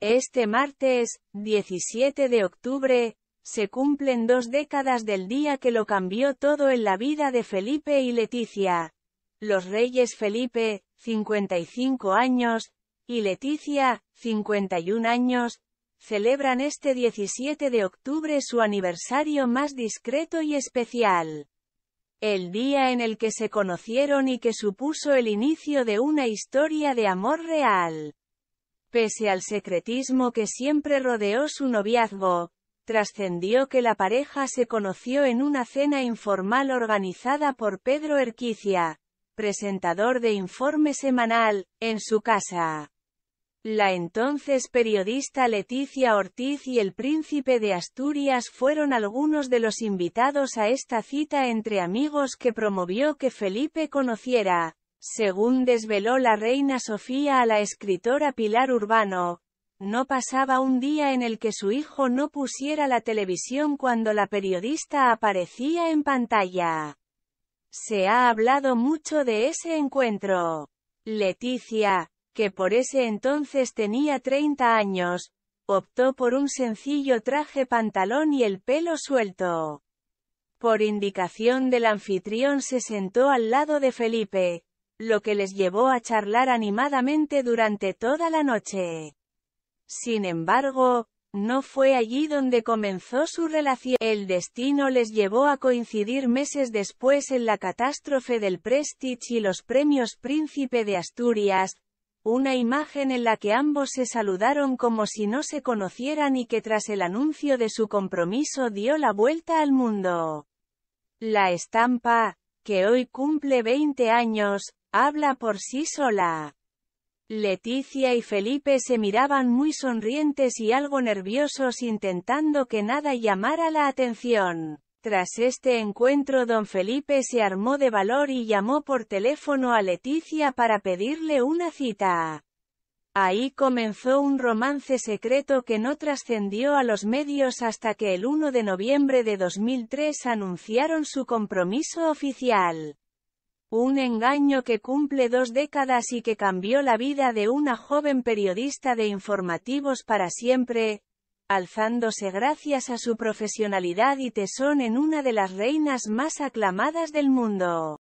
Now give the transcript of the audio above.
Este martes, 17 de octubre, se cumplen dos décadas del día que lo cambió todo en la vida de Felipe y Leticia. Los reyes Felipe, 55 años, y Leticia, 51 años, celebran este 17 de octubre su aniversario más discreto y especial. El día en el que se conocieron y que supuso el inicio de una historia de amor real. Pese al secretismo que siempre rodeó su noviazgo, trascendió que la pareja se conoció en una cena informal organizada por Pedro Erquicia, presentador de Informe Semanal, en su casa. La entonces periodista Leticia Ortiz y el príncipe de Asturias fueron algunos de los invitados a esta cita entre amigos que promovió que Felipe conociera, según desveló la reina Sofía a la escritora Pilar Urbano, no pasaba un día en el que su hijo no pusiera la televisión cuando la periodista aparecía en pantalla. Se ha hablado mucho de ese encuentro. Leticia, que por ese entonces tenía 30 años, optó por un sencillo traje pantalón y el pelo suelto. Por indicación del anfitrión se sentó al lado de Felipe, lo que les llevó a charlar animadamente durante toda la noche. Sin embargo, no fue allí donde comenzó su relación. El destino les llevó a coincidir meses después en la catástrofe del Prestige y los premios Príncipe de Asturias, una imagen en la que ambos se saludaron como si no se conocieran y que tras el anuncio de su compromiso dio la vuelta al mundo. La estampa, que hoy cumple 20 años, habla por sí sola. Leticia y Felipe se miraban muy sonrientes y algo nerviosos intentando que nada llamara la atención. Tras este encuentro don Felipe se armó de valor y llamó por teléfono a Leticia para pedirle una cita. Ahí comenzó un romance secreto que no trascendió a los medios hasta que el 1 de noviembre de 2003 anunciaron su compromiso oficial. Un engaño que cumple dos décadas y que cambió la vida de una joven periodista de informativos para siempre, alzándose gracias a su profesionalidad y tesón en una de las reinas más aclamadas del mundo.